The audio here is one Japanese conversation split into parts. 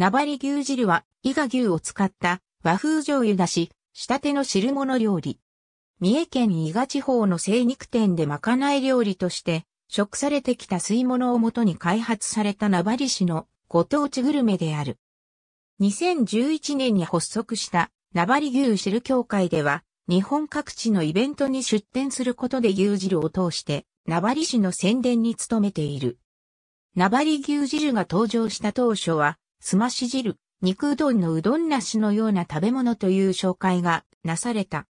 なばり牛汁は、伊賀牛を使った和風醤油だし、仕立ての汁物料理。三重県伊賀地方の精肉店でまかない料理として、食されてきた水物をもとに開発されたバリ市のご当地グルメである。2011年に発足したバリ牛汁協会では、日本各地のイベントに出店することで牛汁を通して、バリ市の宣伝に努めている。バリ牛汁が登場した当初は、すまし汁、肉うどんのうどんなしのような食べ物という紹介がなされた。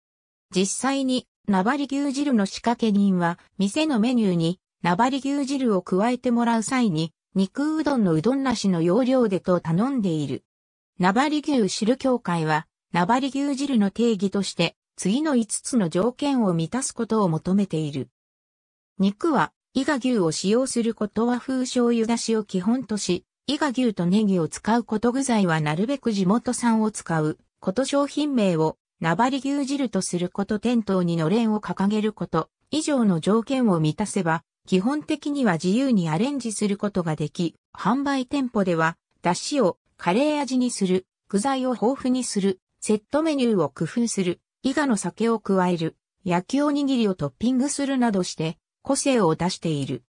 実際に、なばり牛汁の仕掛け人は、店のメニューに、なばり牛汁を加えてもらう際に、肉うどんのうどんなしの要領でと頼んでいる。なばり牛汁協会は、なばり牛汁の定義として、次の5つの条件を満たすことを求めている。肉は、伊賀牛を使用することは風醤油出しを基本とし、伊賀牛とネギを使うこと具材はなるべく地元産を使うこと商品名を名張牛汁とすること店頭にのれんを掲げること以上の条件を満たせば基本的には自由にアレンジすることができ、販売店舗では、出汁をカレー味にする、具材を豊富にする、セットメニューを工夫する、伊賀の酒を加える、焼きおにぎりをトッピングするなどして、個性を出している。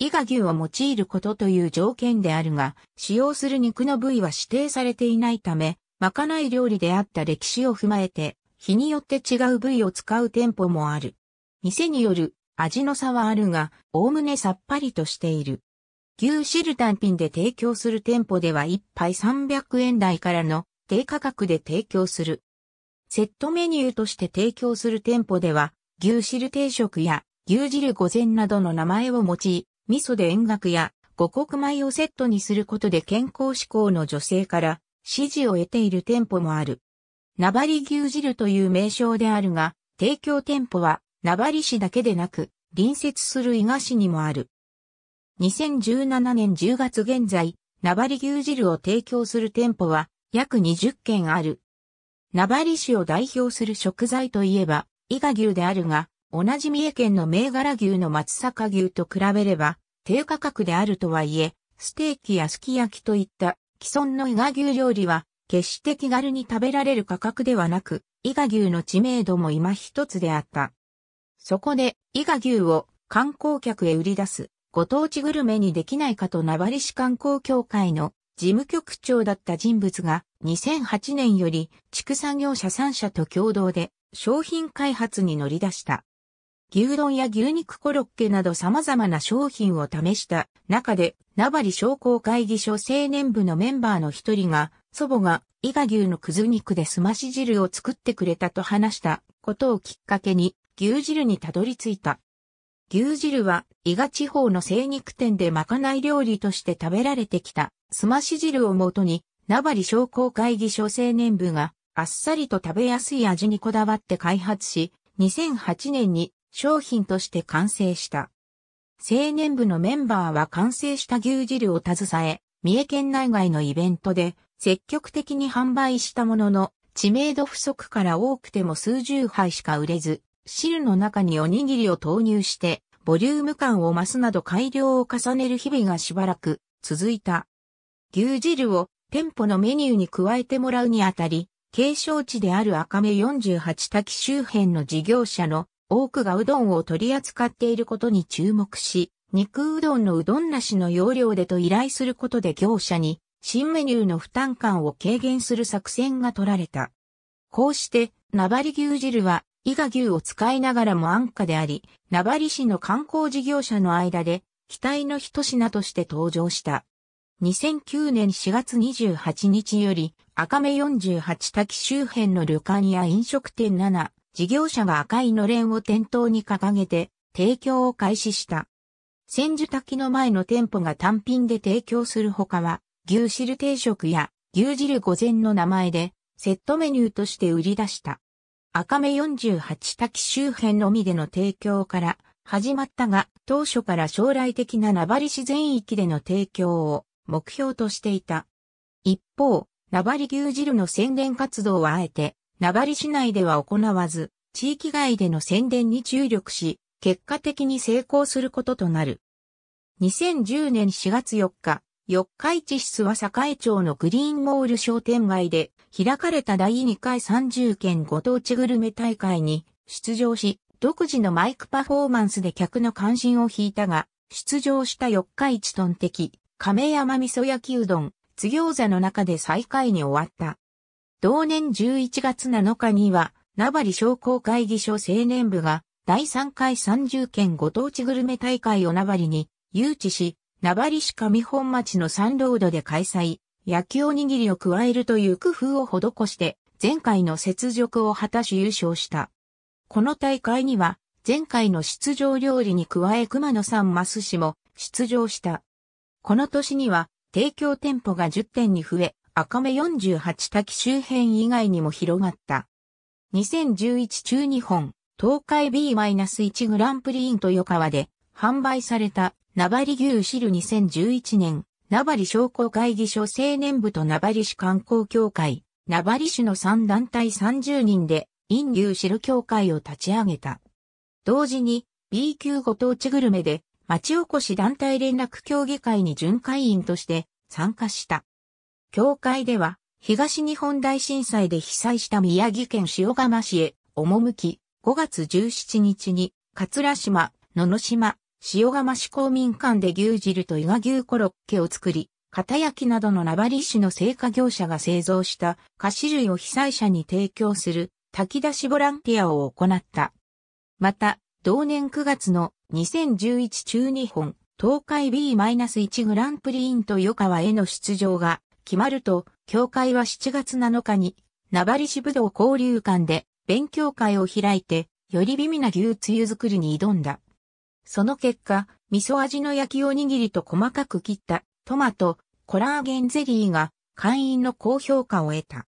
伊賀牛を用いることという条件であるが、使用する肉の部位は指定されていないため、まかない料理であった歴史を踏まえて、日によって違う部位を使う店舗もある。店による味の差はあるが、おおむねさっぱりとしている。牛汁単品で提供する店舗では1杯300円台からの低価格で提供する。セットメニューとして提供する店舗では、牛汁定食や牛汁御膳などの名前を用い、味噌で円楽や五穀米をセットにすることで健康志向の女性から支持を得ている店舗もある。名張牛汁という名称であるが、提供店舗は名張市だけでなく、隣接する伊賀市にもある。2017年10月現在、名張牛汁を提供する店舗は約20件ある。名張市を代表する食材といえば、伊賀牛であるが、同じ三重県の銘柄牛の松阪牛と比べれば、低価格であるとはいえ、ステーキやすき焼きといった既存の伊賀牛料理は、決して気軽に食べられる価格ではなく、伊賀牛の知名度も今一つであった。そこで、伊賀牛を観光客へ売り出す、ご当地グルメにできないかと名張市観光協会の事務局長だった人物が、2008年より畜産業者3社と共同で商品開発に乗り出した。牛丼や牛肉コロッケなど様々な商品を試した中で、名張商工会議所青年部のメンバーの一人が、祖母が伊賀牛のくず肉で澄まし汁を作ってくれたと話したことをきっかけに、牛汁にたどり着いた。牛汁は伊賀地方の精肉店でまかない料理として食べられてきた、澄まし汁をもとに、名張商工会議所青年部が、あっさりと食べやすい味にこだわって開発し、2008年に商品として完成した。青年部のメンバーは完成した牛汁を携え、三重県内外のイベントで積極的に販売したものの、知名度不足から多くても数十杯しか売れず、汁の中におにぎりを投入して、ボリューム感を増すなど改良を重ねる日々がしばらく続いた。牛汁を店舗のメニューに加えてもらうにあたり、継承地である赤目48滝周辺の事業者の多くがうどんを取り扱っていることに注目し、肉うどんのうどんなしの要領でと依頼することで業者に新メニューの負担感を軽減する作戦が取られた。こうして、なばり牛汁は伊賀牛を使いながらも安価であり、なばり市の観光事業者の間で期待の一品として登場した。2009年4月28日より赤目48滝周辺の旅館や飲食店7、事業者が赤いのれんを店頭に掲げて提供を開始した。千住滝の前の店舗が単品で提供するほかは、牛汁定食や牛汁御膳の名前でセットメニューとして売り出した。赤目48滝周辺のみでの提供から始まったが、当初から将来的な名張市全域での提供を目標としていた。一方、名張牛汁の宣伝活動はあえて名張市内では行わず、地域外での宣伝に注力し、結果的に成功することとなる。2010年4月4日、四日市室は栄町のグリーンモール商店街で開かれた第2回30県ご当地グルメ大会に出場し、独自のマイクパフォーマンスで客の関心を引いたが、出場した四日市トン的、亀山味噌焼きうどん、津餃子の中で最下位に終わった。同年11月7日には、名張商工会議所青年部が、第3回30県ご当地グルメ大会を名張に誘致し、名張市上本町のサンロードで開催、焼きおにぎりを加えるという工夫を施して、前回の雪辱を果たし優勝した。この大会には、前回の出場料理に加え熊野さんマス氏も出場した。この年には、提供店舗が10店に増え、赤目48滝周辺以外にも広がった。2011中日本、東海 B-1 グランプリイン豊川で販売された名張牛汁2011年、名張商工会議所青年部と名張市観光協会、名張市の3団体30人で、イン牛汁協会を立ち上げた。同時に、B 級ご当地グルメで、町おこし団体連絡協議会に巡回員として参加した。協会では、東日本大震災で被災した宮城県塩釜市へ赴き、5月17日に、桂島、野々島、塩釜市公民館で牛汁と伊賀牛コロッケを作り、片焼きなどの名張市の製菓業者が製造した菓子類を被災者に提供する炊き出しボランティアを行った。また、同年9月の2011中日本東海 B-1 グランプリインと与川への出場が決まると、協会は7月7日に、名張市武道交流館で勉強会を開いて、より美味な牛つゆ作りに挑んだ。その結果、味噌味の焼きおにぎりと細かく切ったトマト、コラーゲンゼリーが会員の高評価を得た。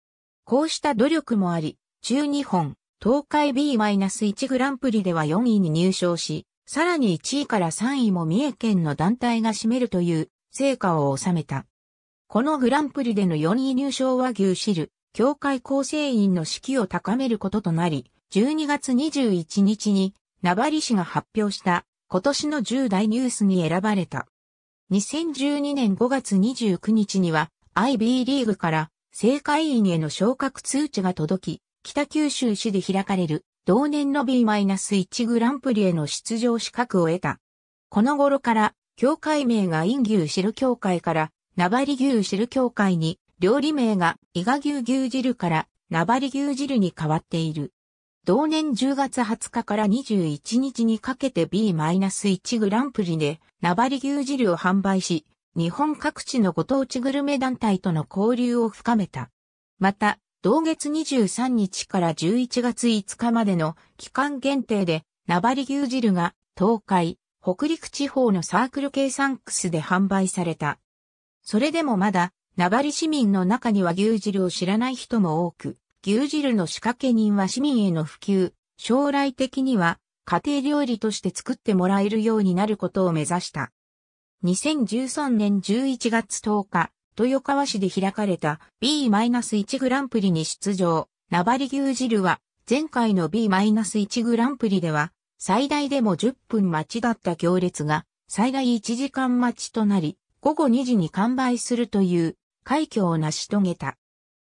こうした努力もあり、12本、東海 B-1 グランプリでは4位に入賞し、さらに1位から3位も三重県の団体が占めるという成果を収めた。このグランプリでの4位入賞は牛汁、協会構成員の士気を高めることとなり、12月21日に、名張市が発表した今年の10大ニュースに選ばれた。2012年5月29日には、IB リーグから政界員への昇格通知が届き、北九州市で開かれる同年の B-1 グランプリへの出場資格を得た。この頃から、協会名がイン牛汁協会からバリ牛汁協会に、料理名が伊賀牛牛汁からバリ牛汁に変わっている。同年10月20日から21日にかけて B-1 グランプリで、バリ牛汁を販売し、日本各地のご当地グルメ団体との交流を深めた。また、同月23日から11月5日までの期間限定で、バリ牛汁が東海、北陸地方のサークル系サンクスで販売された。それでもまだ、名張市民の中には牛汁を知らない人も多く、牛汁の仕掛け人は市民への普及、将来的には家庭料理として作ってもらえるようになることを目指した。2013年11月10日、豊川市で開かれた B-1 グランプリに出場、名張牛汁は前回の B-1 グランプリでは最大でも10分待ちだった行列が最大1時間待ちとなり、午後2時に完売するという快挙を成し遂げた。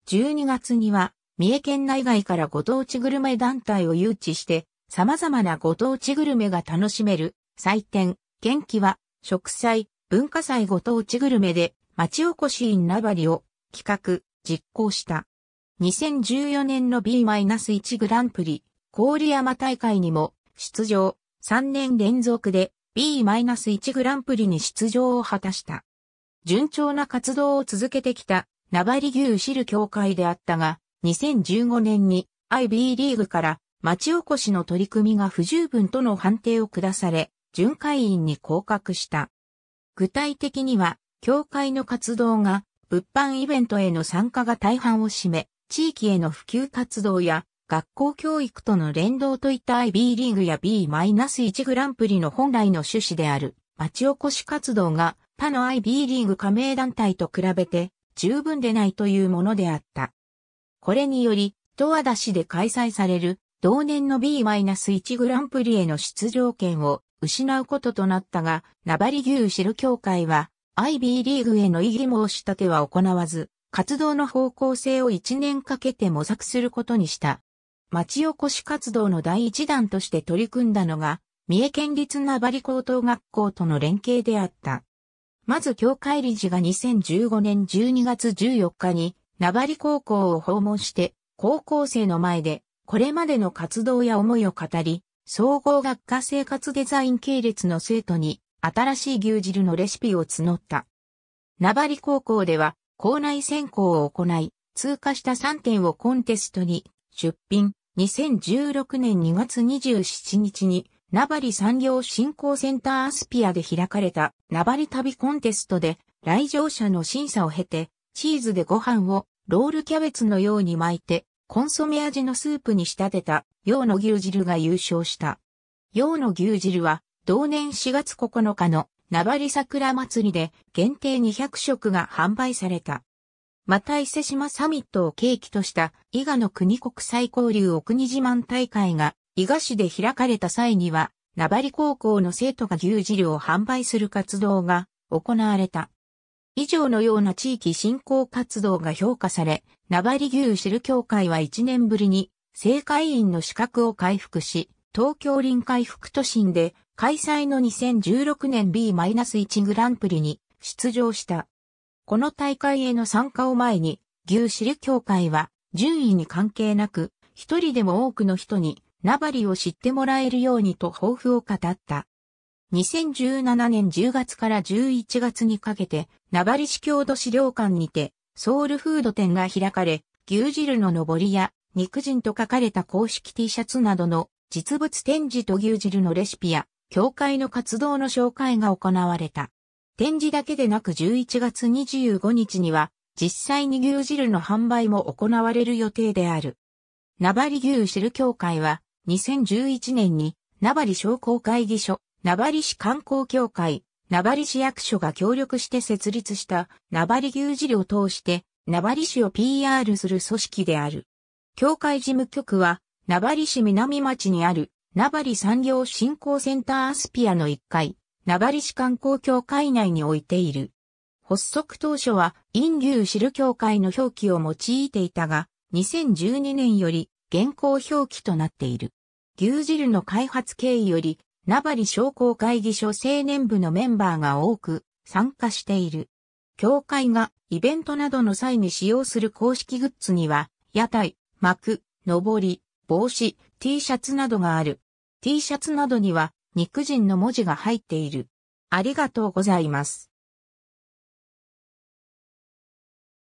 12月には、三重県内外からご当地グルメ団体を誘致して、様々なご当地グルメが楽しめる祭典、元気は、食祭、文化祭ご当地グルメで、町おこし稲張を企画、実行した。2014年の B-1 グランプリ、郡山大会にも出場、3年連続で B-1 グランプリに出場を果たした。順調な活動を続けてきた、ナバリ牛ル協会であったが、2015年に IB リーグから町おこしの取り組みが不十分との判定を下され、巡回員に降格した。具体的には、協会の活動が物販イベントへの参加が大半を占め、地域への普及活動や学校教育との連動といった IB リーグや B-1 グランプリの本来の趣旨である町おこし活動が他の IB リーグ加盟団体と比べて十分でないというものであった。これにより、十和田市で開催される同年の B-1 グランプリへの出場権を失うこととなったが、ナーシ牛ル協会は IB リーグへの異議申し立ては行わず、活動の方向性を1年かけて模索することにした。町おこし活動の第一弾として取り組んだのが、三重県立名張高等学校との連携であった。まず教会理事が2015年12月14日に、名張高校を訪問して、高校生の前で、これまでの活動や思いを語り、総合学科生活デザイン系列の生徒に、新しい牛汁のレシピを募った。名張高校では、校内選考を行い、通過した3点をコンテストに出品、2016年2月27日に、ナバリ産業振興センターアスピアで開かれたナバリ旅コンテストで来場者の審査を経てチーズでご飯をロールキャベツのように巻いてコンソメ味のスープに仕立てた洋の牛汁が優勝した。洋の牛汁は同年4月9日のナバリ桜祭りで限定200食が販売された。また伊勢島サミットを契機とした伊賀の国国際交流お国自慢大会が伊賀市で開かれた際には、名張高校の生徒が牛汁を販売する活動が行われた。以上のような地域振興活動が評価され、名張牛汁協会は1年ぶりに正会員の資格を回復し、東京臨海副都心で開催の2016年 B-1 グランプリに出場した。この大会への参加を前に、牛汁協会は、順位に関係なく、一人でも多くの人に、ナバリを知ってもらえるようにと抱負を語った。2017年10月から11月にかけて、名張市郷土資料館にて、ソウルフード展が開かれ、牛汁の上りや、肉人と書かれた公式 T シャツなどの実物展示と牛汁のレシピや、協会の活動の紹介が行われた。展示だけでなく11月25日には実際に牛汁の販売も行われる予定である。名張牛汁協会は2011年に名張商工会議所、名張市観光協会、名張市役所が協力して設立した名張牛汁を通して名張市を PR する組織である。協会事務局は名張市南町にある名張産業振興センターアスピアの1階、名張市観光協会内に置いている。発足当初は、陰流シル協会の表記を用いていたが、2012年より現行表記となっている。牛汁の開発経緯より、名張商工会議所青年部のメンバーが多く参加している。協会がイベントなどの際に使用する公式グッズには、屋台、幕、上り、帽子、T シャツなどがある。T シャツなどには、肉人の文字が入っている。ありがとうございます。